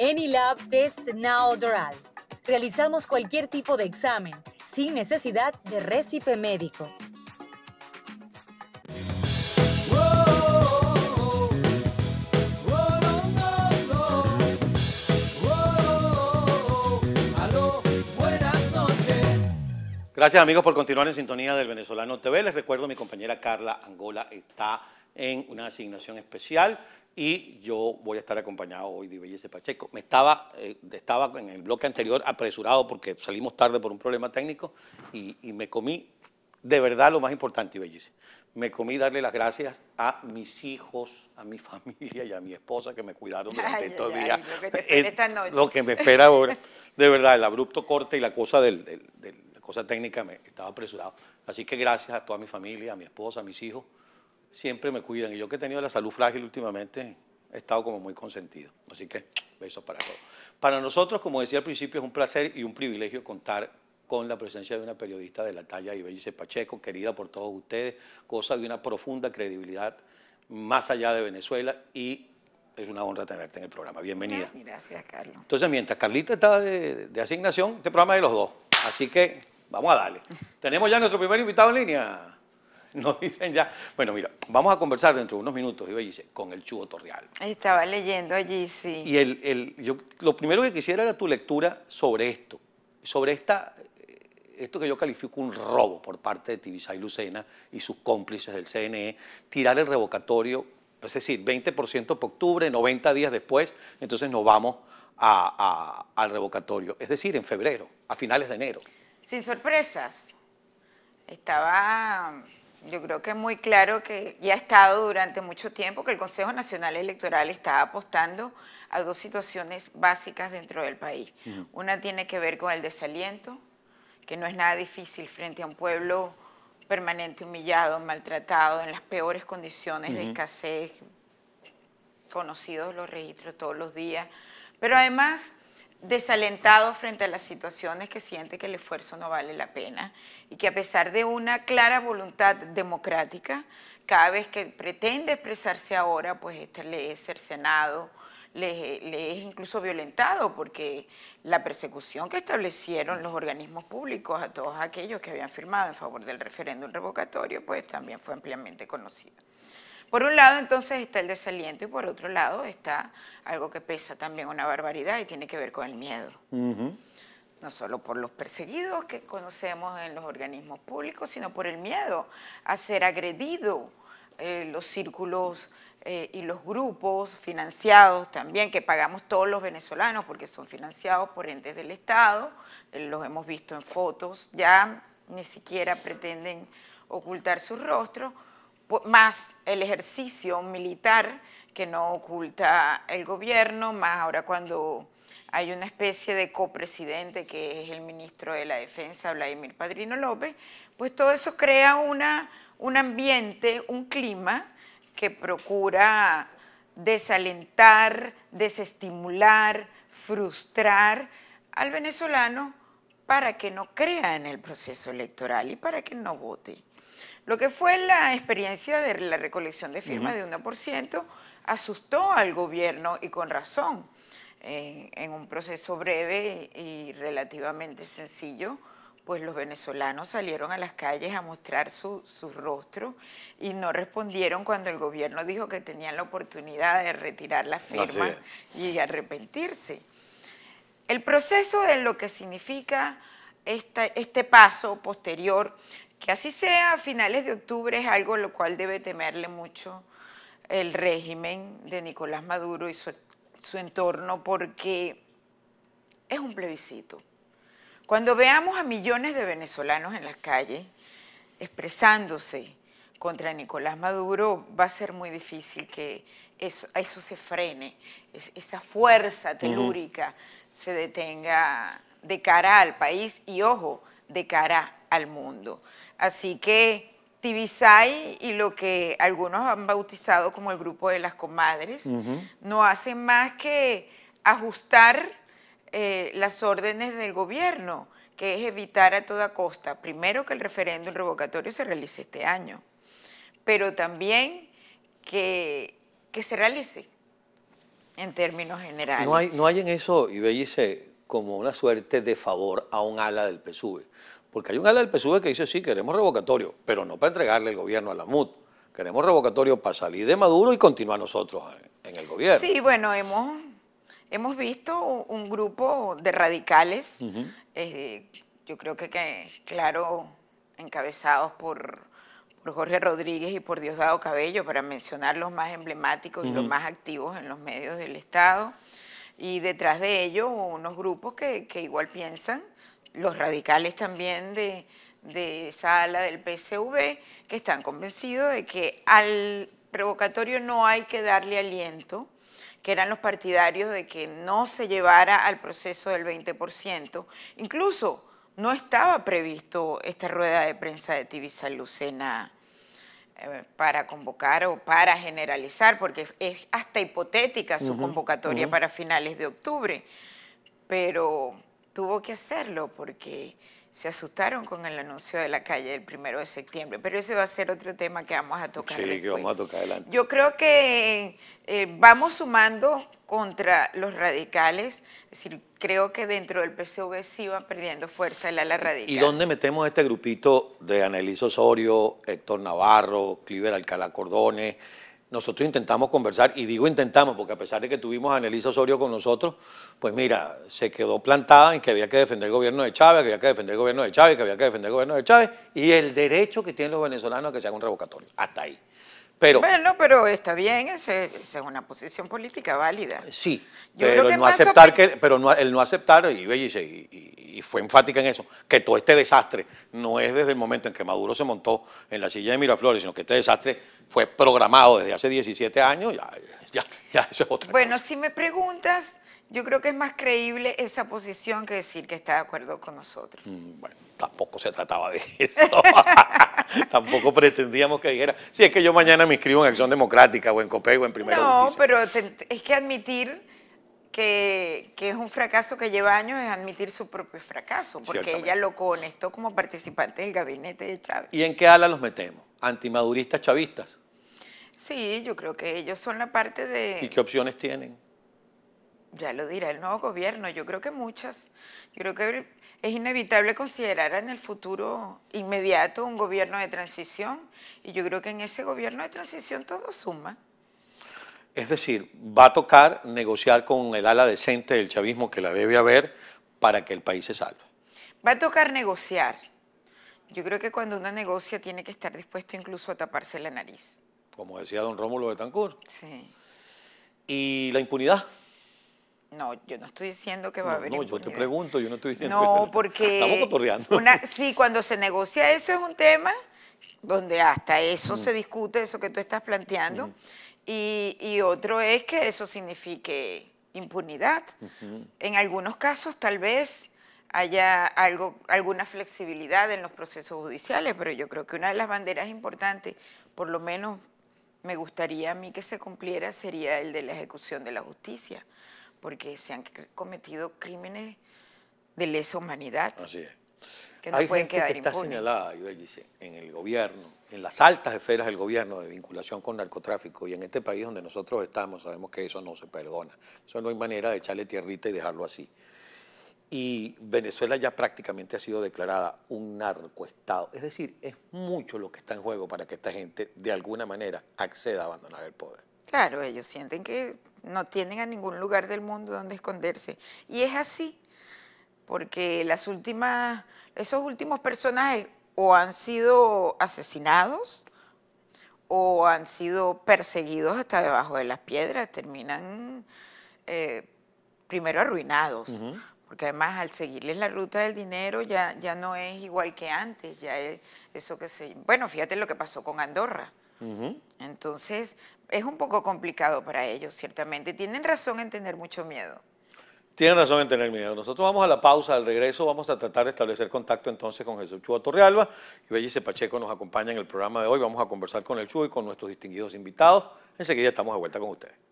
AnyLab Test Now Dural. Realizamos cualquier tipo de examen sin necesidad de récipe médico. Gracias amigos por continuar en sintonía del Venezolano TV. Les recuerdo, mi compañera Carla Angola está en una asignación especial y yo voy a estar acompañado hoy de Ibellice Pacheco. Me estaba, eh, estaba en el bloque anterior apresurado porque salimos tarde por un problema técnico y, y me comí de verdad lo más importante, Ibellice, Me comí darle las gracias a mis hijos, a mi familia y a mi esposa que me cuidaron durante todo estos día. días. Eh, lo, que me espera ahora. De verdad, el abrupto corte y la cosa del, la cosa técnica me estaba apresurado. Así que gracias a toda mi familia, a mi esposa, a mis hijos siempre me cuidan. Y yo que he tenido la salud frágil últimamente, he estado como muy consentido. Así que besos para todos. Para nosotros, como decía al principio, es un placer y un privilegio contar con la presencia de una periodista de la talla Ibelice Pacheco, querida por todos ustedes, cosa de una profunda credibilidad más allá de Venezuela y es una honra tenerte en el programa. Bienvenida. Gracias, Carlos. Entonces, mientras Carlita estaba de, de asignación, este programa es de los dos. Así que vamos a darle. Tenemos ya nuestro primer invitado en línea. nos dicen ya. Bueno, mira, vamos a conversar dentro de unos minutos, Iba dice, con el Chugo Torreal. Estaba leyendo allí, sí. Y lo primero que quisiera era tu lectura sobre esto, sobre esta, eh, esto que yo califico un robo por parte de Tibisay Lucena y sus cómplices del CNE, tirar el revocatorio, es decir, 20% por octubre, 90 días después, entonces nos vamos al revocatorio, es decir, en febrero, a finales de enero. Sin sorpresas. Estaba yo creo que es muy claro que ya ha estado durante mucho tiempo que el Consejo Nacional Electoral está apostando a dos situaciones básicas dentro del país. Una tiene que ver con el desaliento, que no es nada difícil frente a un pueblo permanente humillado, maltratado, en las peores condiciones de escasez, conocidos los registros todos los días, pero además desalentado frente a las situaciones que siente que el esfuerzo no vale la pena y que a pesar de una clara voluntad democrática, cada vez que pretende expresarse ahora, pues este, le es cercenado, le, le, es incluso violentado, porque la persecución que establecieron los organismos públicos a todos aquellos que habían firmado en favor del referéndum revocatorio, pues también fue ampliamente conocida. Por un lado entonces está el desaliento y por otro lado está algo que pesa también una barbaridad y tiene que ver con el miedo. No solo por los perseguidos que conocemos en los organismos públicos, sino por el miedo a ser agredido. Eh, los círculos eh, y los grupos financiados también, que pagamos todos los venezolanos porque son financiados por entes del Estado, eh, los hemos visto en fotos, ya ni siquiera pretenden ocultar sus rostros, más el ejercicio militar que no oculta el gobierno, más ahora cuando hay una especie de copresidente que es el ministro de la Defensa, Vladimir Padrino López, pues todo eso crea una, un ambiente, un clima que procura desalentar, desestimular, frustrar al venezolano para que no crea en el proceso electoral y para que no vote. Lo que fue la experiencia de la recolección de firmas de 1% asustó al gobierno y con razón. En, un proceso breve y relativamente sencillo, pues los venezolanos salieron a las calles a mostrar su, rostro y no respondieron cuando el gobierno dijo que tenían la oportunidad de retirar las firmas y arrepentirse. El proceso de lo que significa este paso posterior que así sea a finales de octubre es algo lo cual debe temerle mucho el régimen de Nicolás Maduro y su, entorno porque es un plebiscito. Cuando veamos a millones de venezolanos en las calles expresándose contra Nicolás Maduro, va a ser muy difícil que eso, se frene, esa fuerza telúrica se detenga de cara al país y, ojo, de cara al mundo. Así que Tibisay y lo que algunos han bautizado como el grupo de las comadres, no hacen más que ajustar eh, las órdenes del gobierno, que es evitar a toda costa, primero que el referéndum revocatorio se realice este año, pero también que, se realice en términos generales. No hay, en eso, y Ibellice, como una suerte de favor a un ala del PSUV. Porque hay un ala del PSUV que dice, sí, queremos revocatorio, pero no para entregarle el gobierno a la MUD. Queremos revocatorio para salir de Maduro y continuar nosotros en el gobierno. Sí, bueno, hemos, hemos visto un grupo de radicales, eh, yo creo que, que, claro, encabezados por, Jorge Rodríguez y por Diosdado Cabello, para mencionar los más emblemáticos y los más activos en los medios del Estado. Y detrás de ellos, unos grupos que igual piensan los radicales también de, de esa ala del PSV, que están convencidos de que al provocatorio no hay que darle aliento, que eran los partidarios de que no se llevara al proceso del 20%. Incluso no estaba previsto esta rueda de prensa de Tibisa Lucena eh, para convocar o para generalizar, porque es hasta hipotética su convocatoria para finales de octubre, pero tuvo que hacerlo porque se asustaron con el anuncio de la calle el primero de septiembre, pero ese va a ser otro tema que vamos a tocar. Yo creo que eh, vamos sumando contra los radicales, es decir, creo que dentro del PCV sí van perdiendo fuerza el ala radical. ¿Y dónde metemos este grupito de Anelis Osorio, Héctor Navarro, Cliver Alcalá Cordones? nosotros intentamos conversar, y digo intentamos, porque a pesar de que tuvimos a Anelisa Osorio con nosotros, pues mira, se quedó plantada en que había que defender el gobierno de Chávez, que había que defender el gobierno de Chávez, que había que defender el gobierno de Chávez, y el derecho que tienen los venezolanos a que se haga un revocatorio. Hasta ahí bueno, pero está bien, esa es una posición política válida. Sí, pero, no aceptar que, pero no, el no aceptar, y, y, fue enfática en eso, que todo este desastre no es desde el momento en que Maduro se montó en la silla de Miraflores, sino que este desastre fue programado desde hace 17 años, ya, ya, eso es otra Bueno, si me preguntas, yo creo que es más creíble esa posición que decir que está de acuerdo con nosotros. Mm, bueno tampoco se trataba de eso. tampoco pretendíamos que dijera, si sí, es que yo mañana me inscribo en Acción Democrática o en COPEI o en Primera No, pero es que admitir que, que, es un fracaso que lleva años es admitir su propio fracaso, porque ella lo conectó como participante del gabinete de Chávez. ¿Y en qué ala los metemos? ¿Antimaduristas chavistas? Sí, yo creo que ellos son la parte de... ¿Y qué opciones tienen? ya lo dirá el nuevo gobierno, yo creo que muchas. Yo creo que es inevitable considerar en el futuro inmediato un gobierno de transición y yo creo que en ese gobierno de transición todo suma. Es decir, va a tocar negociar con el ala decente del chavismo que la debe haber para que el país se salve. Va a tocar negociar. Yo creo que cuando uno negocia tiene que estar dispuesto incluso a taparse la nariz. Como decía don Rómulo Betancourt. Sí. ¿Y la impunidad? No, yo no estoy diciendo que va a haber. No, yo te pregunto, yo no estoy diciendo. No, porque. Estamos cotorreando. sí, cuando se negocia eso es un tema donde hasta eso mm. se discute, eso que tú estás planteando. Mm. Y, otro es que eso signifique impunidad. En algunos casos, tal vez haya algo, alguna flexibilidad en los procesos judiciales, pero yo creo que una de las banderas importantes, por lo menos me gustaría a mí que se cumpliera, sería el de la ejecución de la justicia porque se han cometido crímenes de lesa humanidad. Así es. Que no Hay gente que está señalada, en el gobierno, en las altas esferas del gobierno de vinculación con narcotráfico y en este país donde nosotros estamos sabemos que eso no se perdona. Eso no hay manera de echarle tierrita y dejarlo así. Y Venezuela ya prácticamente ha sido declarada un narcoestado. Es decir, es mucho lo que está en juego para que esta gente de alguna manera acceda a abandonar el poder. Claro, ellos sienten que no tienen a ningún lugar del mundo donde esconderse. Y es así, porque las últimas, esos últimos personajes o han sido asesinados o han sido perseguidos hasta debajo de las piedras, terminan eh, primero arruinados, porque además al seguirles la ruta del dinero ya, ya no es igual que antes, ya eso que se... Bueno, fíjate lo que pasó con Andorra. Entonces, es un poco complicado para ellos, ciertamente. Tienen razón en tener mucho miedo. Tienen razón en tener miedo. Nosotros vamos a la pausa, al regreso vamos a tratar de establecer contacto entonces con Jesús Chua Torrealba y Bellice Pacheco nos acompaña en el programa de hoy. Vamos a conversar con el Chua y con nuestros distinguidos invitados. Enseguida estamos de vuelta con ustedes.